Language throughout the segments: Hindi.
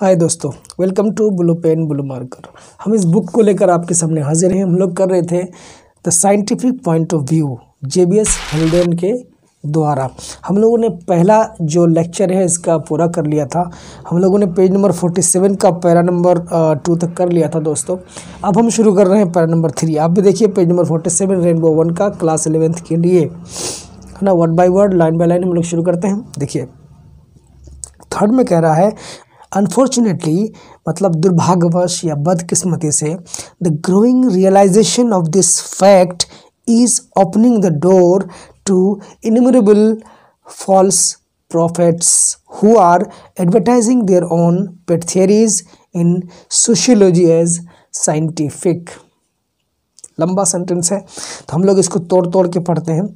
हाय दोस्तों welcome to blue pen blue marker हम इस बुक को लेकर आपके सामने हाजिर हैं हम लोग कर रहे थे the scientific point of view J B S Haldane के द्वारा हम लोगों ने पहला जो लेक्चर है इसका पूरा कर लिया था हम लोगों ने पेज नंबर फोर्टी सेवन का पैरा नंबर टू तक कर लिया था दोस्तों अब हम शुरू कर रहे हैं पैरा नंबर थ्री आप भी देखिए page number forty seven rainbow one का क्लास एलेवेंथ के लिए है ना word by word line by line हम लोग शुरू करते हैं देखिए थर्ड में कह रहा है अनफॉर्चुनेटली मतलब दुर्भाग्यवश या बदकिस्मती से the growing realisation of this fact is opening the door to innumerable false prophets who are advertising their own pet theories in sociology as scientific लंबा सेंटेंस है तो हम लोग इसको तोड़ तोड़ के पढ़ते हैं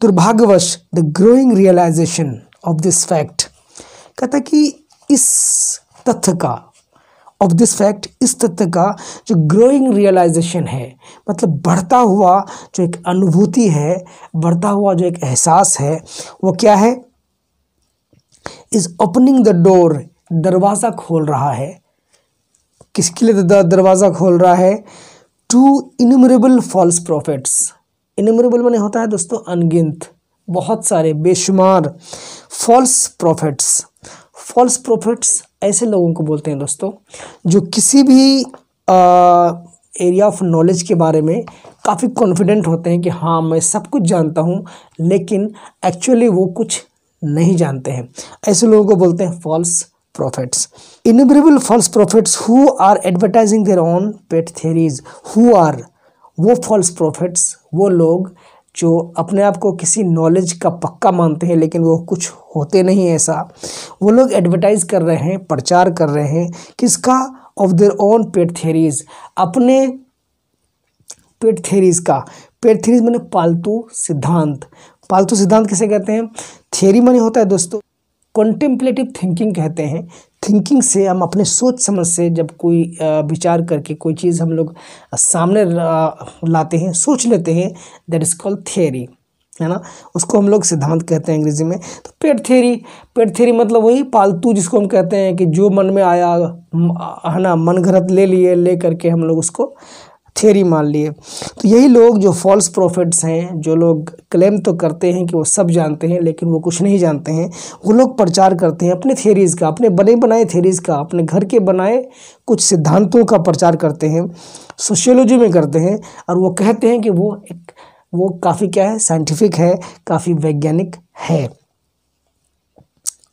दुर्भाग्यवश the growing realisation of this fact कहता कि इस तथ्य का ऑफ दिस फैक्ट इस तथ्य का जो ग्रोइंग रियलाइजेशन है मतलब बढ़ता हुआ जो एक अनुभूति है बढ़ता हुआ जो एक एहसास है वो क्या है इज़ ओपनिंग द डोर दरवाज़ा खोल रहा है किसके लिए दरवाज़ा खोल रहा है to innumerable false prophets innumerable मैंने होता है दोस्तों अनगिनत बहुत सारे बेशुमार फॉल्स प्रॉफिट्स फॉल्स प्रॉफिट्स ऐसे लोगों को बोलते हैं दोस्तों जो किसी भी एरिया ऑफ नॉलेज के बारे में काफ़ी कॉन्फिडेंट होते हैं कि हाँ मैं सब कुछ जानता हूँ लेकिन एक्चुअली वो कुछ नहीं जानते हैं ऐसे लोगों को बोलते हैं false prophets innumerable false prophets who are advertising their own pet theories who are वो फॉल्स प्रॉफिट्स वो लोग जो अपने आप को किसी नॉलेज का पक्का मानते हैं लेकिन वो कुछ होते नहीं ऐसा वो लोग एडवर्टाइज़ कर रहे हैं प्रचार कर रहे हैं किसका of their own pet theories अपने पेट थेरीज का पेट थेरीज मैंने पालतू सिद्धांत पालतू सिद्धांत किसे कहते हैं थेरी मनी होता है दोस्तों कॉन्टेम्पलेटिव थिंकिंग कहते हैं थिंकिंग से हम अपने सोच समझ से जब कोई विचार करके कोई चीज़ हम लोग सामने लाते हैं सोच लेते हैं दैट इज़ कॉल्ड थियरी है ना उसको हम लोग सिद्धांत कहते हैं अंग्रेजी में तो पेड थेरी पेड थेरी मतलब वही पालतू जिसको हम कहते हैं कि जो मन में आया है ना मन घरत ले लिए ले करके हम लोग उसको थेरी मान लिए तो यही लोग जो फॉल्स प्रॉफिट्स हैं जो लोग क्लेम तो करते हैं कि वो सब जानते हैं लेकिन वो कुछ नहीं जानते हैं वो लोग प्रचार करते हैं अपने थेरीज़ का अपने बने बनाए थेरीज का अपने घर के बनाए कुछ सिद्धांतों का प्रचार करते हैं सोशियोलॉजी में करते हैं और वो कहते हैं कि वो एक वो काफ़ी क्या है साइंटिफिक है काफ़ी वैज्ञानिक है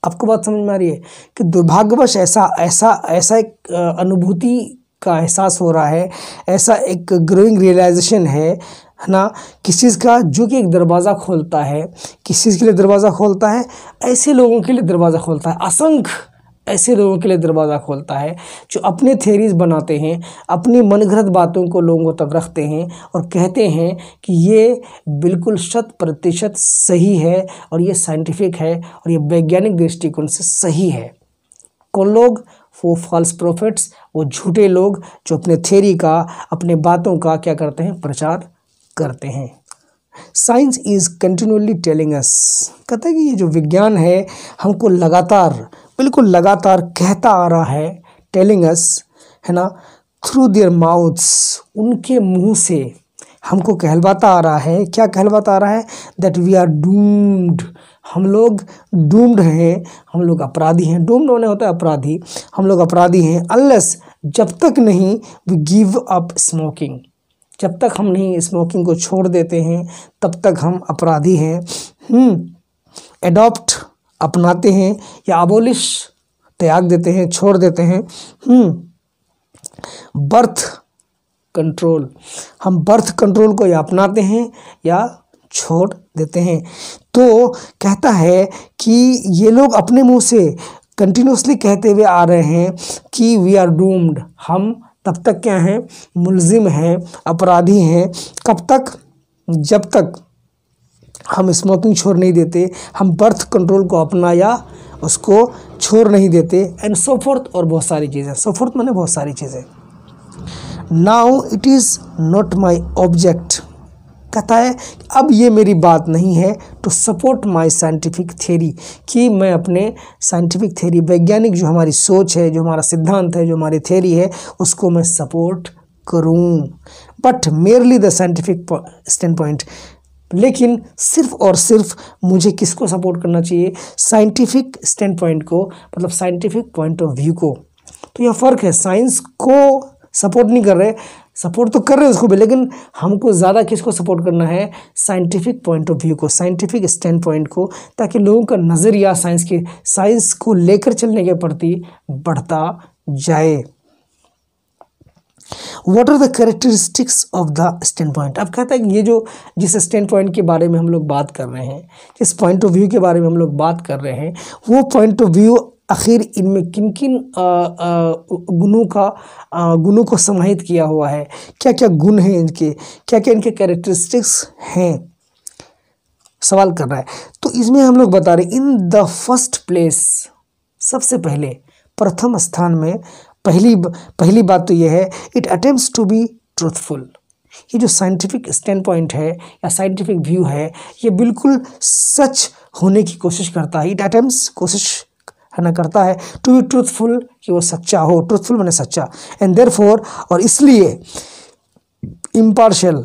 आपको बात समझ में आ रही है कि दुर्भाग्यवश ऐसा ऐसा ऐसा एक अनुभूति का एहसास हो रहा है ऐसा एक ग्रोइंग रियलाइजेशन है है ना किस चीज़ का जो कि एक दरवाज़ा खोलता है किस चीज़ के लिए दरवाज़ा खोलता है ऐसे लोगों के लिए दरवाज़ा खोलता है असंख्य ऐसे लोगों के लिए दरवाज़ा खोलता है जो अपने थेरीज बनाते हैं अपनी मनगृहत बातों को लोगों तक रखते हैं और कहते हैं कि ये बिल्कुल शत प्रतिशत सही है और ये साइंटिफिक है और ये वैज्ञानिक दृष्टिकोण से सही है कौन लोग वो फॉल्स प्रॉफिट्स वो झूठे लोग जो अपने थेरी का अपने बातों का क्या करते हैं प्रचार करते हैं science is continually telling us कहता है कि ये जो विज्ञान है हमको लगातार बिल्कुल लगातार कहता आ रहा है टेलिंग अस है ना थ्रू देयर माउथ्स उनके मुंह से हमको कहलवाता आ रहा है क्या कहलवाता आ रहा है दैट वी आर डूम्ड हम लोग डूम्ड हैं हम लोग अपराधी हैं डूम्ड होने होता है अपराधी हम लोग अपराधी हैं अनलेस जब तक नहीं वी गिव अप स्मोकिंग जब तक हम नहीं स्मोकिंग को छोड़ देते हैं तब तक हम अपराधी हैं एडॉप्ट हम्म, अपनाते हैं या अबोलिश त्याग देते हैं छोड़ देते हैं बर्थ हम्म, कंट्रोल हम बर्थ कंट्रोल को या अपनाते हैं या छोड़ देते हैं तो कहता है कि ये लोग अपने मुंह से कंटिन्यूसली कहते हुए आ रहे हैं कि वी आर डूम्ड हम तब तक क्या हैं मुलजिम हैं अपराधी हैं कब तक जब तक हम स्मोकिंग छोड़ नहीं देते हम बर्थ कंट्रोल को अपनाया उसको छोड़ नहीं देते एंड सो फोर्थ और बहुत सारी चीज़ें सो फोर्थ मैंने बहुत सारी चीज़ें now it is not my object कहता है अब ये मेरी बात नहीं है to support my scientific theory कि मैं अपने साइंटिफिक थ्योरी वैज्ञानिक जो हमारी सोच है जो हमारा सिद्धांत है जो हमारी थेरी है उसको मैं सपोर्ट करूं but merely the scientific standpoint लेकिन सिर्फ और सिर्फ मुझे किसको सपोर्ट करना चाहिए साइंटिफिक स्टैंड पॉइंट को मतलब साइंटिफिक पॉइंट ऑफ व्यू को तो यह फ़र्क है साइंस को सपोर्ट नहीं कर रहे सपोर्ट तो कर रहे हैं उसको भी लेकिन हमको ज़्यादा किसको सपोर्ट करना है साइंटिफिक पॉइंट ऑफ व्यू को साइंटिफिक स्टैंड पॉइंट को ताकि लोगों का नज़रिया साइंस के साइंस को लेकर चलने के प्रति बढ़ता जाए what are the characteristics of the standpoint अब कहता है कि ये जो जिस स्टैंड पॉइंट के बारे में हम लोग बात कर रहे हैं जिस पॉइंट ऑफ व्यू के बारे में हम लोग बात कर रहे हैं वो पॉइंट ऑफ व्यू आखिर इनमें किन किन गुणों का गुणों को समाहित किया हुआ है क्या क्या गुण हैं इनके क्या क्या इनके कैरेक्टरिस्टिक्स हैं सवाल कर रहा है तो इसमें हम लोग बता रहे इन द फर्स्ट प्लेस सबसे पहले प्रथम स्थान में पहली पहली बात तो यह है it attempt to be truthful ये जो साइंटिफिक स्टैंड पॉइंट है या साइंटिफिक व्यू है ये बिल्कुल सच होने की कोशिश करता है इट अटेम्प्ट कोशिश ना करता है टू बी ट्रूथफुल कि वो सच्चा हो ट्रूथफुल मैंने सच्चा एंड देर फोर और इसलिए इम्पार्शल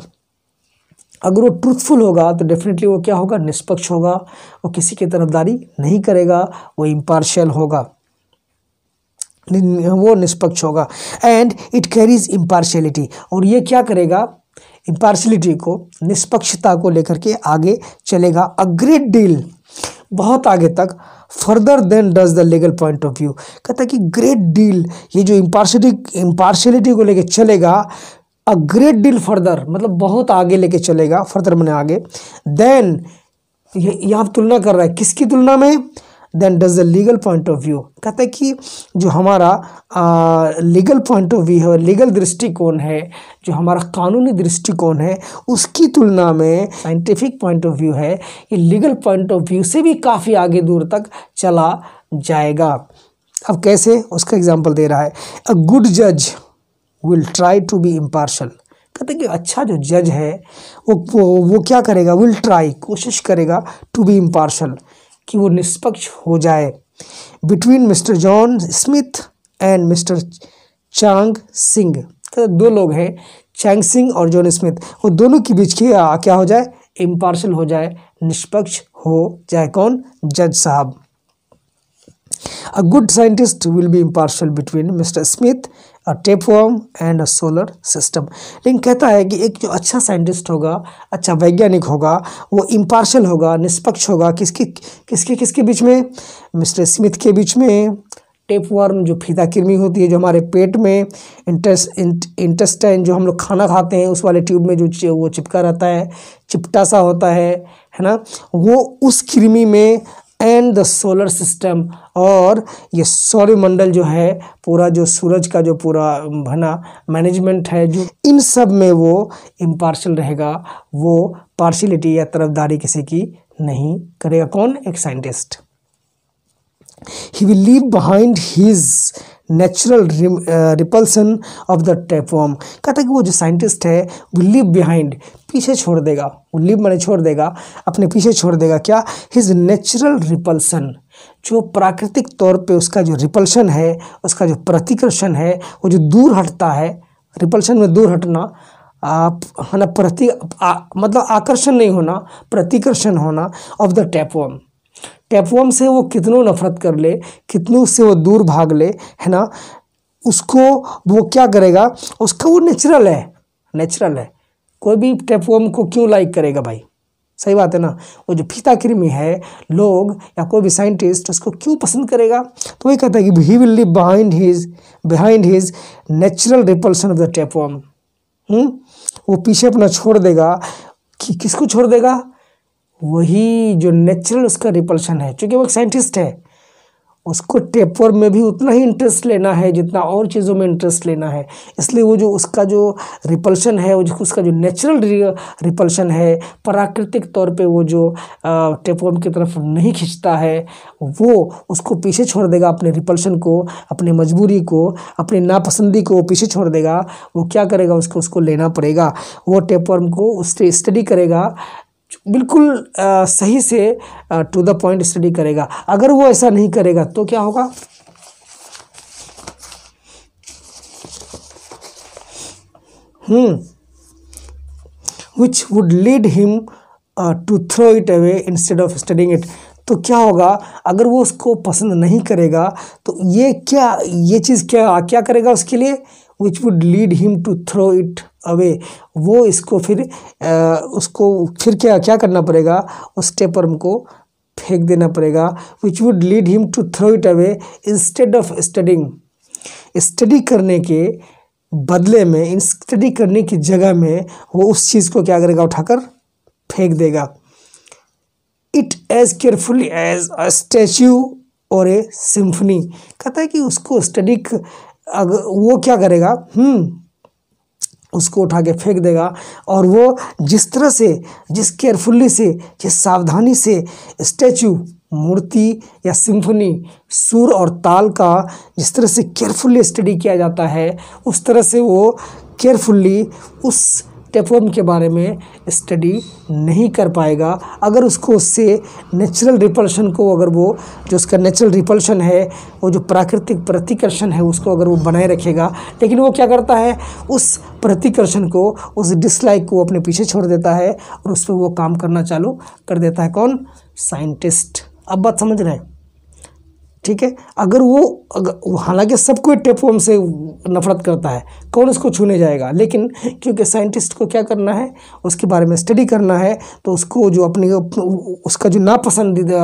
अगर वो ट्रूथफुल होगा तो डेफिनेटली वो क्या होगा निष्पक्ष होगा वो किसी की तरफदारी नहीं करेगा वो इम्पार्शल होगा वो निष्पक्ष होगा एंड इट कैरीज इम्पार्शलिटी और ये क्या करेगा इम्पार्शलिटी को निष्पक्षता को लेकर के आगे चलेगा अ ग्रेट डील बहुत आगे तक further than does the legal point of view कहता है कि ग्रेट डील ये जो इम्पार्शलिटी इम्पार्शलिटी को लेके चलेगा अ ग्रेट डील फर्दर मतलब बहुत आगे लेके चलेगा फर्दर मैंने आगे देन यहाँ तुलना कर रहा है किसकी तुलना में than does the legal point of view कहते हैं कि जो हमारा आ, लीगल पॉइंट ऑफ व्यू है लीगल दृष्टिकोण है जो हमारा कानूनी दृष्टिकोण है उसकी तुलना में साइंटिफिक पॉइंट ऑफ व्यू है ये लीगल पॉइंट ऑफ व्यू से भी काफ़ी आगे दूर तक चला जाएगा अब कैसे उसका एग्जाम्पल दे रहा है अ गुड जज will try to be impartial कहते कि अच्छा जो जज है वो वो, वो क्या करेगा विल ट्राई कोशिश करेगा टू बी इम्पार्शल कि वो निष्पक्ष हो जाए between mister John Smith and mister Chang Singh तो दो लोग हैं चांग सिंह और जॉन स्मिथ वो दोनों के बीच की आ, क्या हो जाए इम्पार्शल हो जाए निष्पक्ष हो जाए कौन जज साहब a good scientist will be impartial between mister Smith a tapeworm and a solar system लेकिन कहता है कि एक जो अच्छा साइंटिस्ट होगा अच्छा वैज्ञानिक होगा वो इम्पार्शल होगा निष्पक्ष होगा किसकी किसके किसके बीच में मिस्टर स्मिथ के बीच में टेपवर्म जो फीता कृमि होती है जो हमारे पेट में इंटेस इंटेस्टाइन जो हम लोग खाना खाते हैं उस वाले ट्यूब में जो वो चिपका रहता है चिपटा सा होता है है ना वो उस कृमि में एंड द सोलर सिस्टम और ये सौर्यमंडल जो है पूरा जो सूरज का जो पूरा भना मैनेजमेंट है जो इन सब में वो इम्पार्शल रहेगा वो पार्शलिटी या तरफदारी किसी की नहीं करेगा कौन एक scientist he will leave behind his natural repulsion of the tapeworm कहता है कि वो जो साइंटिस्ट है वो लिव बिहाइंड पीछे छोड़ देगा वो लिव मैंने छोड़ देगा अपने पीछे छोड़ देगा क्या हिज नेचुरल रिपल्सन जो प्राकृतिक तौर पे उसका जो रिपल्शन है उसका जो प्रतिकर्षण है वो जो दूर हटता है रिपल्शन में दूर हटना आप है ना प्रति आ, मतलब आकर्षण नहीं होना प्रतिकर्षण होना ऑफ द टैपवर्म टेपवॉम से वो कितनों नफरत कर ले कितनों से वो दूर भाग ले है ना उसको वो क्या करेगा उसका वो नेचुरल है नेचुरल है कोई भी टेपवॉम को क्यों लाइक करेगा भाई सही बात है ना वो जो फीता कृमि है लोग या कोई भी साइंटिस्ट उसको क्यों पसंद करेगा तो वही कहता है कि he will live behind his behind his natural repulsion of the tapeworm वो पीछे अपना छोड़ देगा कि किसको छोड़ देगा वही जो नेचुरल उसका रिपल्शन है चूँकि वो एक साइंटिस्ट है उसको टेपर में भी उतना ही इंटरेस्ट लेना है जितना और चीज़ों में इंटरेस्ट लेना है इसलिए वो जो उसका जो रिपल्शन है वो जो उसका जो नेचुरल रिपल्शन है प्राकृतिक तौर पे वो जो टेपवर्म की तरफ नहीं खींचता है वो उसको पीछे छोड़ देगा अपने रिपल्शन को अपने मजबूरी को अपने नापसंदी को पीछे छोड़ देगा वो क्या करेगा उसको उसको लेना पड़ेगा वो टेपवर्म को स्टडी करेगा बिल्कुल सही से टू द पॉइंट स्टडी करेगा अगर वो ऐसा नहीं करेगा तो क्या होगा hmm which would lead him to throw it away instead of studying it तो क्या होगा अगर वो उसको पसंद नहीं करेगा तो ये क्या ये चीज़ क्या क्या करेगा उसके लिए which would lead him to throw it away वो इसको फिर आ, उसको फिर क्या क्या करना पड़ेगा उस स्टेपर को फेंक देना पड़ेगा which would lead him to throw it away instead of studying study करने के बदले में इन स्टडी करने की जगह में वो उस चीज़ को क्या करेगा उठाकर फेंक देगा it as carefully as a statue or a symphony कहता है कि उसको स्टडी अगर वो क्या करेगा हम्म उसको उठा के फेंक देगा और वो जिस तरह से जिस केयरफुल्ली से जिस सावधानी से स्टैचू मूर्ति या सिंफनी सुर और ताल का जिस तरह से केयरफुल्ली स्टडी किया जाता है उस तरह से वो केयरफुल्ली उस टेपवर्म के बारे में स्टडी नहीं कर पाएगा अगर उसको उससे नेचुरल रिपल्शन को अगर वो जो उसका नेचुरल रिपल्शन है वो जो प्राकृतिक प्रतिकर्षण है उसको अगर वो बनाए रखेगा लेकिन वो क्या करता है उस प्रतिकर्षण को उस डिसलाइक को अपने पीछे छोड़ देता है और उस पर वो काम करना चालू कर देता है कौन साइंटिस्ट अब बात समझ रहे हैं ठीक है अगर वो हालांकि सब कोई टेपवर्म से नफरत करता है कौन इसको छूने जाएगा लेकिन क्योंकि साइंटिस्ट को क्या करना है उसके बारे में स्टडी करना है तो उसको जो अपनी उसका जो नापसंदीदा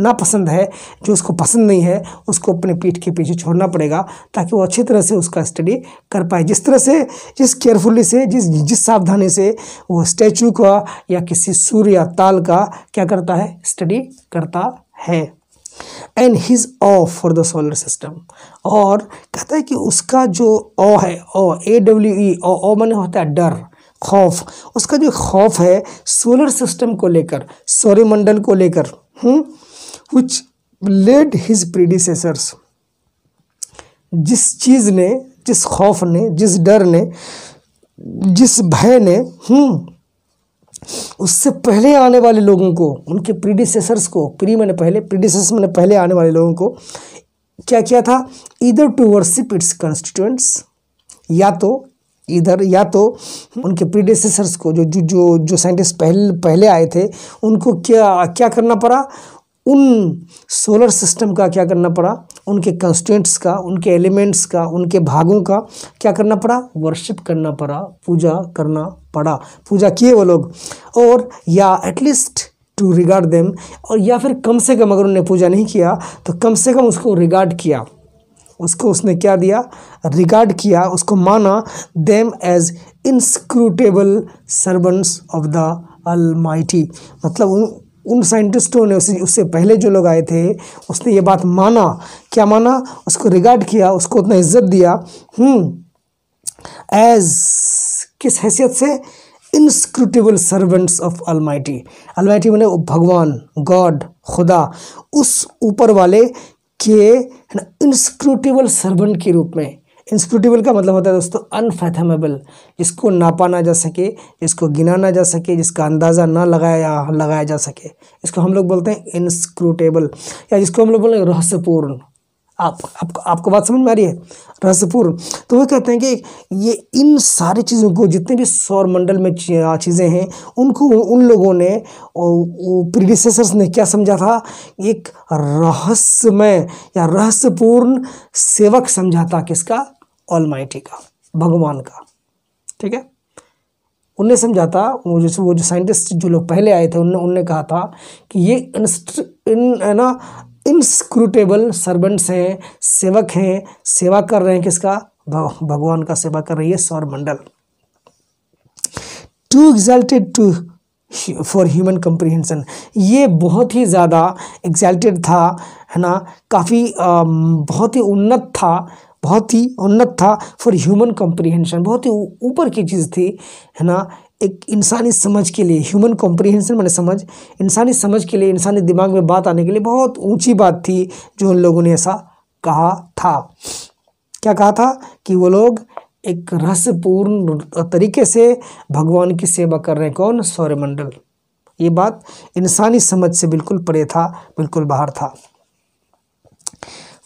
नापसंद है जो उसको पसंद नहीं है उसको अपने पीठ के पीछे छोड़ना पड़ेगा ताकि वो अच्छी तरह से उसका स्टडी कर पाए जिस तरह से जिस केयरफुली से जिस जिस सावधानी से वो स्टैचू का या किसी सूर्य या ताल का क्या करता है स्टडी करता है and his awe for the solar system और कहता है कि उसका जो ओ है ओ ए डब्ल्यू ई ओ ओ मैंने होता है डर खौफ उसका जो खौफ है सोलर सिस्टम को लेकर सौरमंडल को लेकर कुछ लेड हिज प्रीडिसेसर्स जिस चीज़ ने जिस खौफ ने जिस डर ने जिस भय ने हम्म उससे पहले आने वाले लोगों को उनके प्रीडिसेसर्स को प्री मैंने पहले प्रीडिसेसर्स मैंने पहले आने वाले लोगों को क्या किया था इधर टू वर्सिप इट्स कंस्टिट्यूएंट्स या तो इधर या तो उनके प्रीडिसेसर्स को जो जो जो साइंटिस्ट पहले पहले आए थे उनको क्या क्या करना पड़ा उन सोलर सिस्टम का क्या करना पड़ा उनके कंस्टेंट्स का उनके एलिमेंट्स का उनके भागों का क्या करना पड़ा वर्शिप करना पड़ा पूजा करना पड़ा पूजा किए वो लोग और या एटलीस्ट टू रिगार्ड देम और या फिर कम से कम अगर उन्होंने पूजा नहीं किया तो कम से कम उसको रिगार्ड किया उसको उसने क्या दिया रिगार्ड किया उसको माना them as inscrutable servants of the अल मतलब उन साइंटिस्टों ने उसे उससे पहले जो लोग आए थे उसने ये बात माना क्या माना उसको रिगार्ड किया उसको उतना इज्जत दिया एज हम्म। किस हैसियत से inscrutable servants of almighty almighty मैंने भगवान गॉड खुदा उस ऊपर वाले के इंस्क्रूटेबल सर्वेंट के रूप में इंस्क्रूटिबल का मतलब होता है दोस्तों अनफैथमेबल जिसको नापा ना जा सके जिसको गिना ना जा सके जिसका अंदाज़ा ना लगाया लगाया जा सके इसको हम लोग बोलते हैं इंस्क्रूटेबल या जिसको हम लोग बोलते हैं रहस्यपूर्ण आप आपको आपको बात समझ में आ रही है रहस्यपूर्ण तो वह कहते हैं कि ये इन सारी चीज़ों को जितने भी सौर मंडल में चीज़ें हैं उनको उन लोगों ने प्रीडिसेसर्स ने क्या समझा था एक रहस्यमय या रहस्यपूर्ण सेवक समझा था किसका ऑल का भगवान का ठीक है उनने समझा था वो जैसे वो जो साइंटिस्ट जो लोग पहले आए थे उनने उनने कहा था कि ये इन है ना इंस्क्रूटेबल सर्वेंट्स हैं सेवक हैं सेवा कर रहे हैं किसका भगवान का सेवा कर रही है सौर मंडल too exalted too for human comprehension ये बहुत ही ज़्यादा एग्जाल्टेड था है ना काफ़ी बहुत ही उन्नत था बहुत ही उन्नत था फॉर ह्यूमन कॉम्प्रीहेंशन बहुत ही ऊपर की चीज़ थी है ना एक इंसानी समझ के लिए ह्यूमन कॉम्प्रीहेंशन मैंने समझ इंसानी समझ के लिए इंसानी दिमाग में बात आने के लिए बहुत ऊंची बात थी जो उन लोगों ने ऐसा कहा था क्या कहा था कि वो लोग एक रहस्यपूर्ण तरीके से भगवान की सेवा कर रहे हैं कौन सौर्यमंडल ये बात इंसानी समझ से बिल्कुल परे था बिल्कुल बाहर था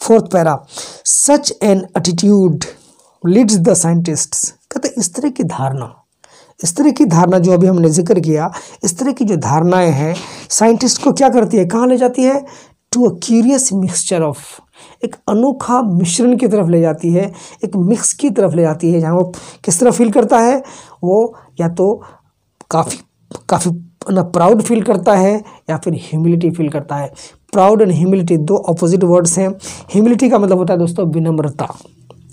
fourth para such an attitude leads the scientists कहते इस तरह की धारणा इस तरह की धारणा जो अभी हमने जिक्र किया इस तरह की जो धारणाएं हैं साइंटिस्ट को क्या करती है कहाँ ले जाती है to a curious mixture of एक अनोखा मिश्रण की तरफ ले जाती है एक मिक्स की तरफ ले जाती है जहाँ वो किस तरह फील करता है वो या तो काफ़ी काफ़ी ना प्राउड फील करता है या फिर ह्यूमिलिटी फील करता है प्राउड एंड ह्यूमिलिटी दो अपोजिट वर्ड्स हैं ह्यूमिलिटी का मतलब होता है दोस्तों विनम्रता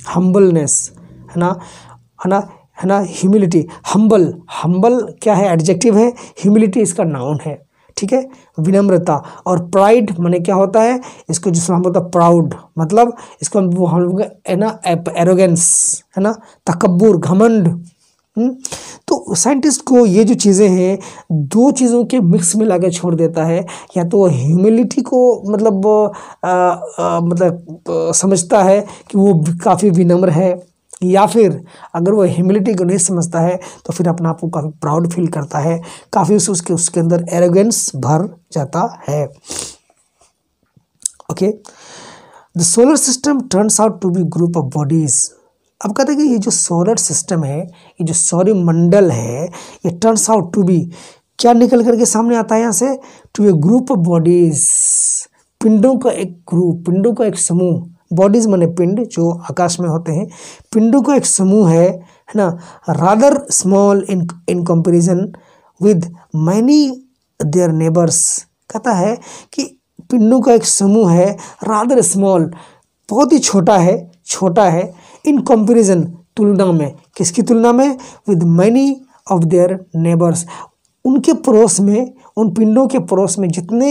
हम्बलनेस है ना है ना है ना ह्यूमिलिटी हम्बल हम्बल क्या है एडजेक्टिव है ह्यूमिलिटी इसका नाउन है ठीक है विनम्रता और प्राइड मैंने क्या होता है इसको जिसमें हम बोलते हैं प्राउड मतलब इसको हम लोग है ना एरोगेंस है ना तकबूर घमंड तो साइंटिस्ट को ये जो चीज़ें हैं दो चीज़ों के मिक्स में लाकर छोड़ देता है या तो ह्यूमिलिटी को मतलब आ, आ, मतलब आ, समझता है कि वो काफ़ी विनम्र है या फिर अगर वो ह्यूमिलिटी को नहीं समझता है तो फिर अपने आप को काफ़ी प्राउड फील करता है काफ़ी उस, उसके उसके अंदर एरोगेंस भर जाता है okay the solar system turns out to be group of bodies अब कहते हैं कि ये जो सोलर सिस्टम है ये जो सौर्य मंडल है ये टर्न्स आउट टू बी क्या निकल करके सामने आता है यहाँ से to a group of bodies पिंडों का एक ग्रुप पिंडों का एक समूह बॉडीज माने पिंड जो आकाश में होते हैं पिंडों का एक समूह है है ना rather small in in comparison with many their neighbours कहता है कि पिंडों का एक समूह है रादर स्मॉल बहुत ही छोटा है छोटा है इन कंपेरिजन तुलना में किसकी तुलना में with many of their neighbours उनके पड़ोस में उन पिंडों के पड़ोस में जितने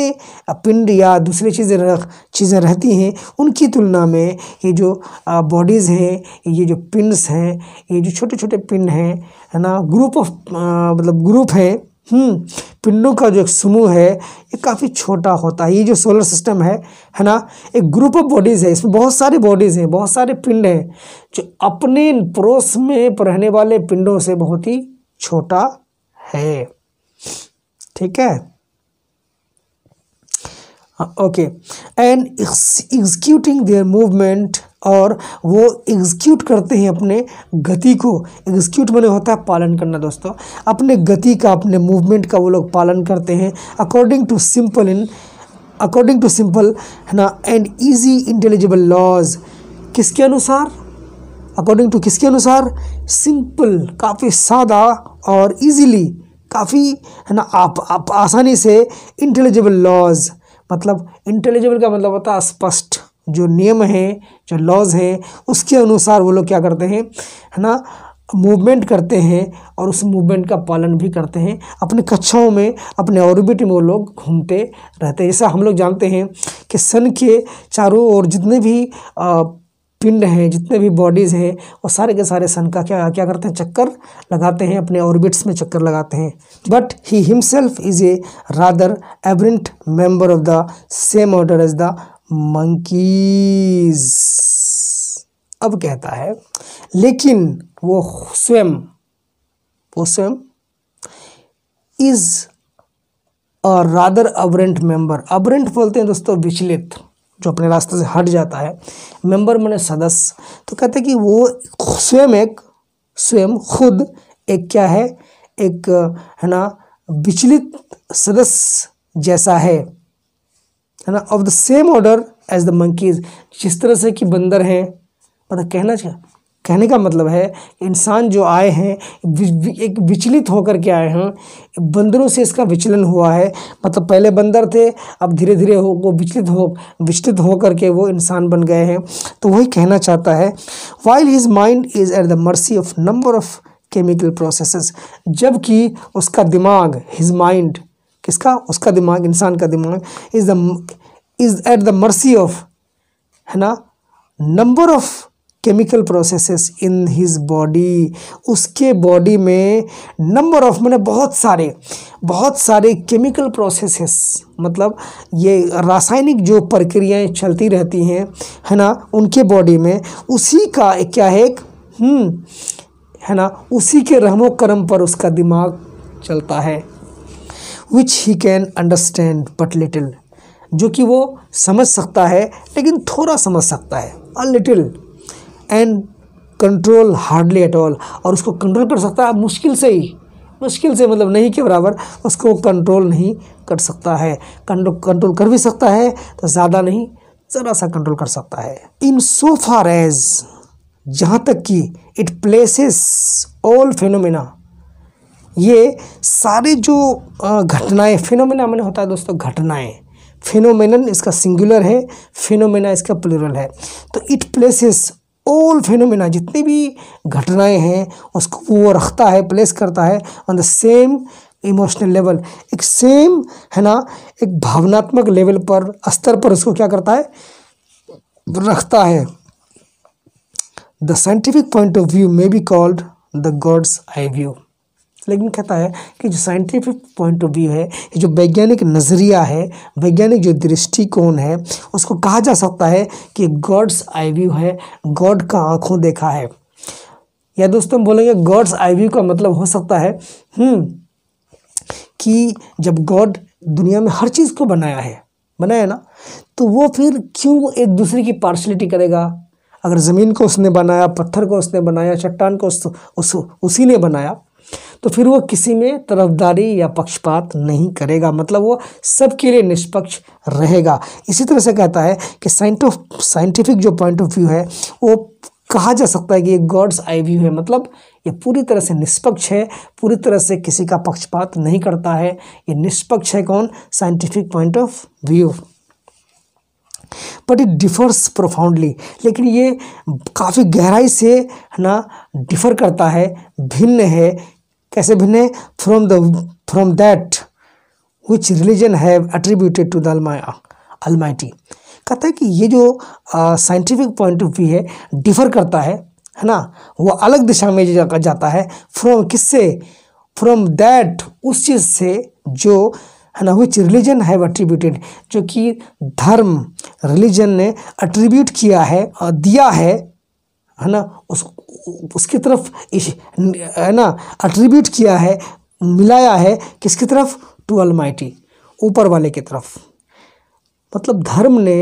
पिंड या दूसरी चीज़ें रख चीज़ें रहती हैं उनकी तुलना में ये जो बॉडीज़ हैं ये जो पिंड्स हैं ये जो छोटे छोटे पिंड हैं है ना ग्रुप ऑफ मतलब ग्रुप है हम्म, पिंडों का जो एक समूह है ये काफ़ी छोटा होता है ये जो सोलर सिस्टम है है ना एक ग्रुप ऑफ बॉडीज़ है इसमें बहुत सारे बॉडीज़ हैं बहुत सारे पिंड हैं जो अपने पड़ोस में रहने वाले पिंडों से बहुत ही छोटा है ठीक है okay and executing their movement और वो एग्जीक्यूट करते हैं अपने गति को एग्जीक्यूट मैंने मतलब होता है पालन करना दोस्तों अपने गति का अपने मूवमेंट का वो लोग पालन करते हैं according to simple in according to simple है ना एंड ईजी इंटेलिजिबल लॉज किसके अनुसार अकॉर्डिंग टू किसके अनुसार सिंपल काफ़ी सादा और ईजीली काफ़ी है ना आप, आप आसानी से इंटेलिजिबल लॉज मतलब इंटेलिजिबल का मतलब होता है स्पष्ट जो नियम है जो लॉज है उसके अनुसार वो लोग क्या करते हैं है ना मूवमेंट करते हैं और उस मूवमेंट का पालन भी करते हैं अपने कक्षाओं में अपने ऑर्बिट में वो लोग घूमते रहते हैं जैसा हम लोग जानते हैं कि सन के चारों ओर जितने भी आ, पिंड हैं जितने भी बॉडीज़ हैं वो सारे के सारे सन का क्या क्या करते हैं चक्कर लगाते हैं अपने ऑर्बिट्स में चक्कर लगाते हैं but he himself is a rather aberrant member of the same order as the monkeys अब कहता है लेकिन वो स्वयं वो स्वयं is a rather aberrant member aberrant बोलते हैं दोस्तों विचलित जो अपने रास्ते से हट जाता है मेंबर मैंने सदस्य तो कहते हैं कि वो स्वयं एक स्वयं खुद एक क्या है एक है ना विचलित सदस्य जैसा है है ना of the same order as the monkeys जिस तरह से कि बंदर हैं पता कहना चाहिए कहने का मतलब है इंसान जो आए हैं एक विचलित होकर के आए हैं बंदरों से इसका विचलन हुआ है मतलब पहले बंदर थे अब धीरे धीरे हो वो विचलित हो विचलित होकर के वो इंसान बन गए हैं तो वही कहना चाहता है while his mind is at the mercy of number of chemical processes जबकि उसका दिमाग हिज माइंड किसका उसका दिमाग इंसान का दिमाग is the is at the mercy of है ना number of chemical processes in his body उसके बॉडी में नंबर ऑफ मैंने बहुत सारे बहुत सारे केमिकल प्रोसेसेस मतलब ये रासायनिक जो प्रक्रियाएं चलती रहती हैं है ना उनके बॉडी में उसी का क्या है एक हम्म, है ना उसी के रहमो करम पर उसका दिमाग चलता है which he can understand but little जो कि वो समझ सकता है लेकिन थोड़ा समझ सकता है a little and control hardly at all और उसको कंट्रोल कर सकता है मुश्किल से ही मुश्किल से मतलब नहीं के बराबर उसको कंट्रोल नहीं कर सकता है कंट्रोल कर भी सकता है तो ज़्यादा नहीं ज़रा सा कंट्रोल कर सकता है इन सो फार एज जहाँ तक कि इट प्लेसेस ऑल फेनोमिना ये सारे जो घटनाएं फिनोमिना मैंने होता है दोस्तों घटनाएं फिनोमिनन इसका सिंगुलर है फिनोमिना इसका प्लूरल है तो इट प्लेसेस ऑल फिनोमिना जितनी भी घटनाएं हैं उसको वो रखता है प्लेस करता है on the same emotional level एक सेम है ना एक भावनात्मक लेवल पर स्तर पर उसको क्या करता है रखता है the scientific point of view may be called the God's eye view लेकिन कहता है कि जो साइंटिफिक पॉइंट ऑफ व्यू है जो वैज्ञानिक नज़रिया है वैज्ञानिक जो दृष्टिकोण है उसको कहा जा सकता है कि गॉड्स आई व्यू है गॉड का आँखों देखा है या दोस्तों हम बोलेंगे गॉड्स आई व्यू का मतलब हो सकता है हम्म, कि जब गॉड दुनिया में हर चीज़ को बनाया है बनाया ना तो वो फिर क्यों एक दूसरे की पार्शलिटी करेगा अगर ज़मीन को उसने बनाया पत्थर को उसने बनाया चट्टान को उस, उस उसी ने बनाया तो फिर वो किसी में तरफदारी या पक्षपात नहीं करेगा मतलब वो सबके लिए निष्पक्ष रहेगा इसी तरह से कहता है कि साइंटो साइंटिफिक जो पॉइंट ऑफ व्यू है वो कहा जा सकता है कि ये गॉड्स आई व्यू है मतलब ये पूरी तरह से निष्पक्ष है पूरी तरह से किसी का पक्षपात नहीं करता है ये निष्पक्ष है कौन scientific point of view but it differs profoundly लेकिन ये काफ़ी गहराई से ना डिफर करता है भिन्न है कैसे भिन्न है from the from that which religion have attributed to the almighty कहता है कि ये जो साइंटिफिक पॉइंट ऑफ व्यू है डिफर करता है है ना वो अलग दिशा में जा, जाता है फ्रॉम किससे फ्रॉम दैट उस चीज़ से जो है ना विच रिलीजन हैव एट्रीब्यूटेड जो कि धर्म रिलीजन ने अट्रीब्यूट किया है दिया है है ना उस उसकी तरफ है ना अट्रीब्यूट किया है मिलाया है किसकी तरफ टू अलमाइटी ऊपर वाले की तरफ मतलब धर्म ने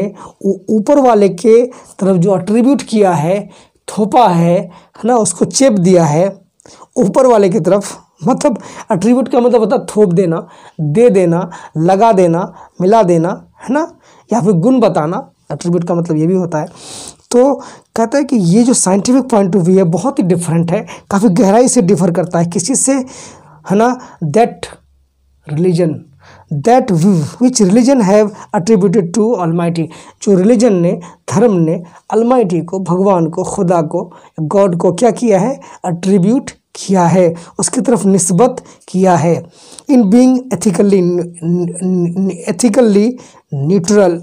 ऊपर वाले के तरफ जो अट्रीब्यूट किया है थोपा है है ना उसको चेप दिया है ऊपर वाले की तरफ मतलब अट्रीब्यूट का मतलब होता है थोप देना दे देना लगा देना मिला देना है ना या फिर गुण बताना अट्रीब्यूट का मतलब ये भी होता है तो कहता है कि ये जो साइंटिफिक पॉइंट ऑफ व्यू है बहुत ही डिफरेंट है काफ़ी गहराई से डिफर करता है किसी से है ना that religion that which religion have attributed to almighty जो रिलीजन ने धर्म ने अलमाइटी को भगवान को खुदा को गॉड को क्या किया है अट्रीब्यूट किया है उसकी तरफ नस्बत किया है in being ethically ethically neutral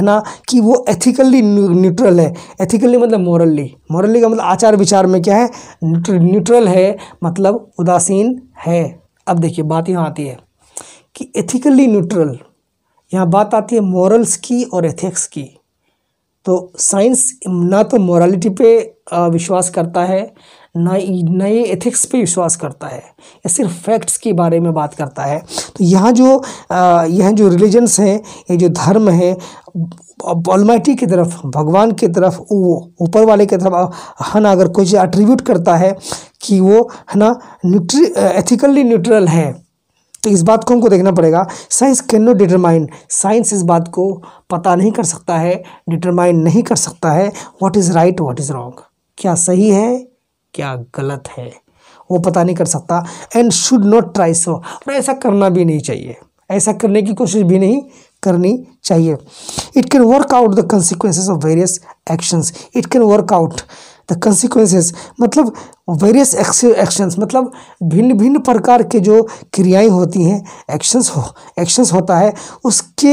है ना कि वो एथिकली न्यूट्रल है एथिकली मतलब मॉरली मॉरली का मतलब आचार विचार में क्या है न्यूट्रल है मतलब उदासीन है अब देखिए बात यहाँ आती है कि एथिकली न्यूट्रल यहाँ बात आती है मॉरल्स की और एथिक्स की तो साइंस ना तो मॉरलिटी पे विश्वास करता है नए नए एथिक्स पे विश्वास करता है या सिर्फ फैक्ट्स के बारे में बात करता है तो यहाँ जो यह जो रिलीजन्स हैं ये जो धर्म है ऑलमाइटी की तरफ भगवान की तरफ वो ऊपर वाले की तरफ है ना अगर कोई अट्रीब्यूट करता है कि वो है ना न्यूट्री एथिकली न्यूट्रल है तो इस बात को हमको देखना पड़ेगा science can not determine science इस बात को पता नहीं कर सकता है डिटरमाइन नहीं कर सकता है what is right what is wrong क्या सही है क्या गलत है वो पता नहीं कर सकता and should not try so और ऐसा करना भी नहीं चाहिए ऐसा करने की कोशिश भी नहीं करनी चाहिए it can work out the consequences of various actions it can work out the consequences मतलब वेरियस एक्शंस मतलब भिन्न भिन्न प्रकार के जो क्रियाएं होती हैं एक्शंस हो एक्शंस होता है उसके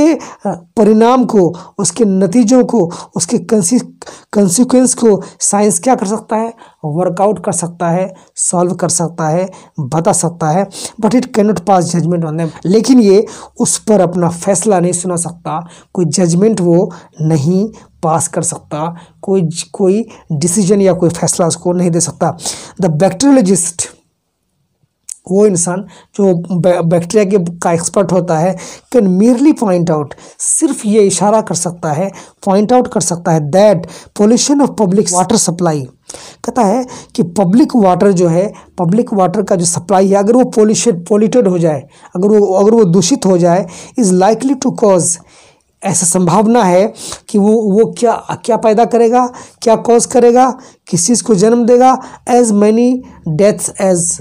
परिणाम को उसके नतीजों को उसके कंसिक्वेंस को साइंस क्या कर सकता है वर्कआउट कर सकता है सॉल्व कर सकता है बता सकता है but it can not pass judgement on them लेकिन ये उस पर अपना फैसला नहीं सुना सकता कोई जजमेंट वो नहीं पास कर सकता कोई कोई डिसीजन या कोई फैसला उसको नहीं दे सकता द बैक्टीरियोलॉजिस्ट वो इंसान जो बैक्टीरिया के का एक्सपर्ट होता है कैन मीरली पॉइंट आउट सिर्फ ये इशारा कर सकता है पॉइंट आउट कर सकता है that pollution of public water supply कहता है कि पब्लिक वाटर जो है पब्लिक वाटर का जो सप्लाई है अगर वो पोल्यूशन पोल्यूटेड हो जाए अगर वो अगर वो दूषित हो जाए इज़ लाइकली टू कॉज ऐसा संभावना है कि वो वो क्या क्या पैदा करेगा क्या कॉज करेगा किस चीज़ को जन्म देगा एज मैनी डेथ्स एज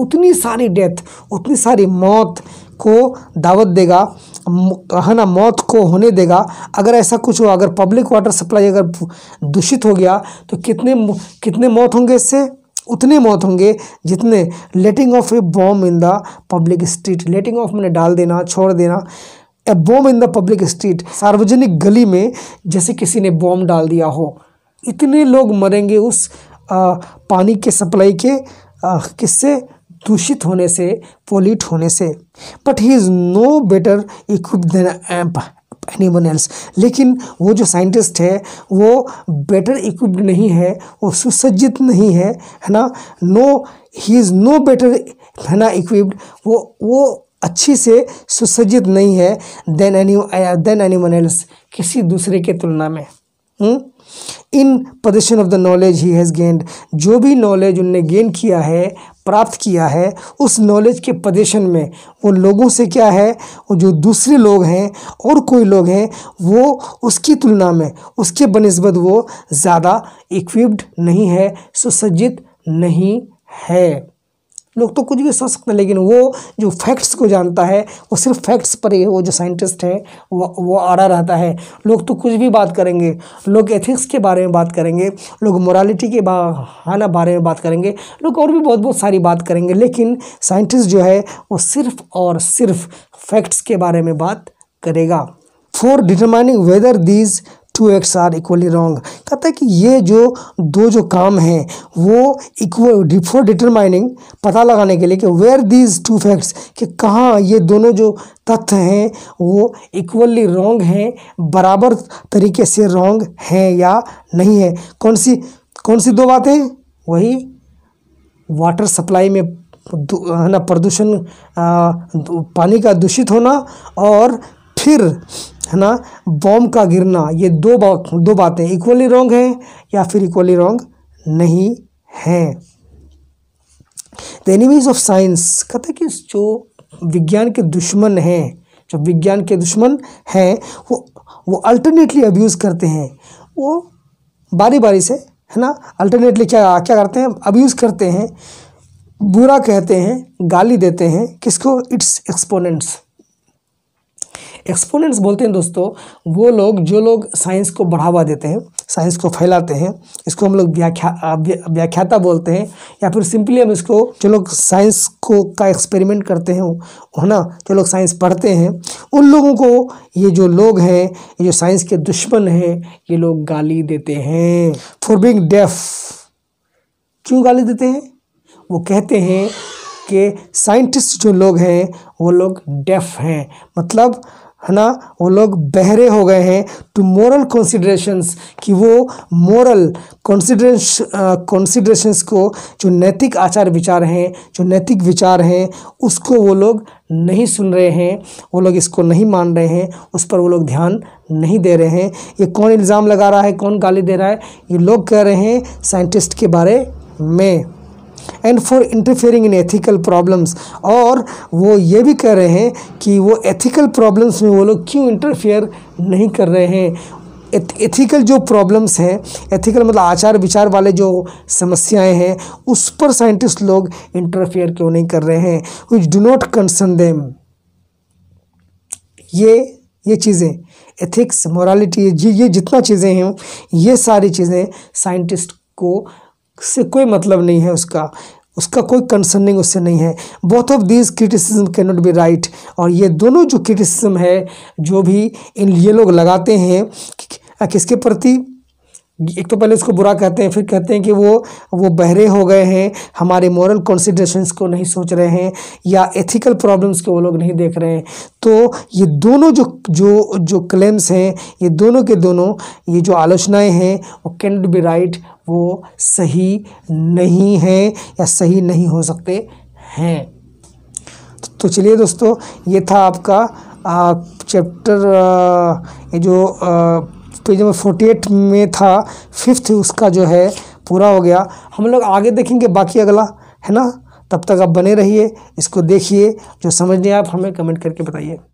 उतनी सारी डेथ उतनी सारी मौत को दावत देगा है ना मौत को होने देगा अगर ऐसा कुछ हो अगर पब्लिक वाटर सप्लाई अगर दूषित हो गया तो कितने कितने मौत होंगे इससे उतने मौत होंगे जितने letting off a bomb in the public street letting off मैंने डाल देना छोड़ देना a bomb in the public street सार्वजनिक गली में जैसे किसी ने बॉम्ब डाल दिया हो इतने लोग मरेंगे उस आ, पानी के सप्लाई के किससे दूषित होने से पोल्यूट होने से but he is no better equip than any one else लेकिन वो जो साइंटिस्ट है वो बेटर इक्विप्ड नहीं है वो सुसज्जित नहीं है है ना no he is no better है ना इक्विप्ड वो वो अच्छी से सुसज्जित नहीं है than any than one else किसी दूसरे के तुलना में in position of the knowledge he has gained जो भी नॉलेज उनने गेन किया है प्राप्त किया है उस नॉलेज के पोजिशन में वो लोगों से क्या है वो जो दूसरे लोग हैं और कोई लोग हैं वो उसकी तुलना में उसके बनस्बत वो ज़्यादा इक्विप्ड नहीं है सुसज्जित नहीं है लोग तो कुछ भी सोच सकते हैं लेकिन वो जो फैक्ट्स को जानता है वो सिर्फ फैक्ट्स पर ही वो जो साइंटिस्ट है वो वो आड़ा रहता है लोग तो कुछ भी बात करेंगे लोग एथिक्स के बारे में बात करेंगे लोग मोरालिटी के बहाना बारे में बात करेंगे लोग और भी बहुत बहुत सारी बात करेंगे लेकिन साइंटिस्ट जो है वो सिर्फ और सिर्फ फैक्ट्स के बारे में बात करेगा for determining whether these two acts are equally wrong कहता है कि ये जो दो जो काम हैं वो इक्वल डिफोर डिटरमाइनिंग पता लगाने के लिए कि वेयर दीज टू फैक्ट्स कि कहाँ ये दोनों जो तथ्य हैं वो इक्वली रॉन्ग हैं बराबर तरीके से रॉन्ग हैं या नहीं है कौन सी कौन सी दो बातें वही वाटर सप्लाई में है ना प्रदूषण पानी का दूषित होना और फिर है ना बॉम्ब का गिरना ये दो बा, दो बातें इक्वली रॉन्ग हैं या फिर इक्वली रॉन्ग नहीं हैं द एनिमीज ऑफ साइंस कहते कि जो विज्ञान के दुश्मन हैं जो विज्ञान के दुश्मन हैं वो वो अल्टरनेटली अब्यूज़ करते हैं वो बारी बारी से है ना अल्टरनेटली क्या क्या करते हैं अब्यूज़ करते हैं बुरा कहते हैं गाली देते हैं किसको इट्स एक्सपोनेंट्स एक्सपोनेंट्स बोलते हैं दोस्तों वो लोग जो लोग साइंस को बढ़ावा देते हैं साइंस को फैलाते हैं इसको हम लोग व्याख्या व्याख्याता बोलते हैं या फिर सिंपली हम इसको जो लोग साइंस को का एक्सपेरिमेंट करते हैं है ना जो लोग साइंस पढ़ते हैं उन लोगों को ये जो लोग हैं ये जो साइंस के दुश्मन हैं ये लोग गाली देते हैं फॉर बिंग डेफ क्यों गाली देते हैं वो कहते हैं कि साइंटिस्ट जो लोग हैं वो लोग डेफ हैं मतलब है ना वो लोग बहरे हो गए हैं टू मोरल कॉन्सिडरेशंस कि वो मॉरल कॉन्सिडरेश कॉन्सिडरेशंस को जो नैतिक आचार विचार हैं जो नैतिक विचार हैं उसको वो लोग नहीं सुन रहे हैं वो लोग इसको नहीं मान रहे हैं उस पर वो लोग ध्यान नहीं दे रहे हैं ये कौन इल्ज़ाम लगा रहा है कौन गाली दे रहा है ये लोग कह रहे हैं साइंटिस्ट के बारे में and for interfering in ethical problems और वो ये भी कह रहे हैं कि वो एथिकल प्रॉब्लम्स में वो लोग क्यों इंटरफेयर नहीं कर रहे हैं एथिकल जो प्रॉब्लम्स हैं एथिकल मतलब आचार विचार वाले जो समस्याएं हैं उस पर साइंटिस्ट लोग इंटरफेयर क्यों नहीं कर रहे हैं which do not concern them ये ये चीज़ें एथिक्स मोरालिटी ये ये जितना चीज़ें हैं ये सारी चीज़ें साइंटिस्ट को से कोई मतलब नहीं है उसका उसका कोई कंसर्निंग उससे नहीं है both of this criticism can not be right और ये दोनों जो क्रिटिसिज्म है जो भी इन ये लोग लगाते हैं किसके प्रति एक तो पहले उसको बुरा कहते हैं फिर कहते हैं कि वो वो बहरे हो गए हैं हमारे मॉरल कॉन्सिडरेशंस को नहीं सोच रहे हैं या एथिकल प्रॉब्लम्स को वो लोग नहीं देख रहे हैं तो ये दोनों जो जो जो क्लेम्स हैं ये दोनों के दोनों ये जो आलोचनाएं हैं वो कैन बी राइट वो सही नहीं है या सही नहीं हो सकते हैं तो चलिए दोस्तों ये था आपका चैप्टर ये जो पेज नंबर फोर्टी एट में था फिफ्थ उसका जो है पूरा हो गया हम लोग आगे देखेंगे बाकी अगला है ना तब तक आप बने रहिए इसको देखिए जो समझ नहीं आप हमें कमेंट करके बताइए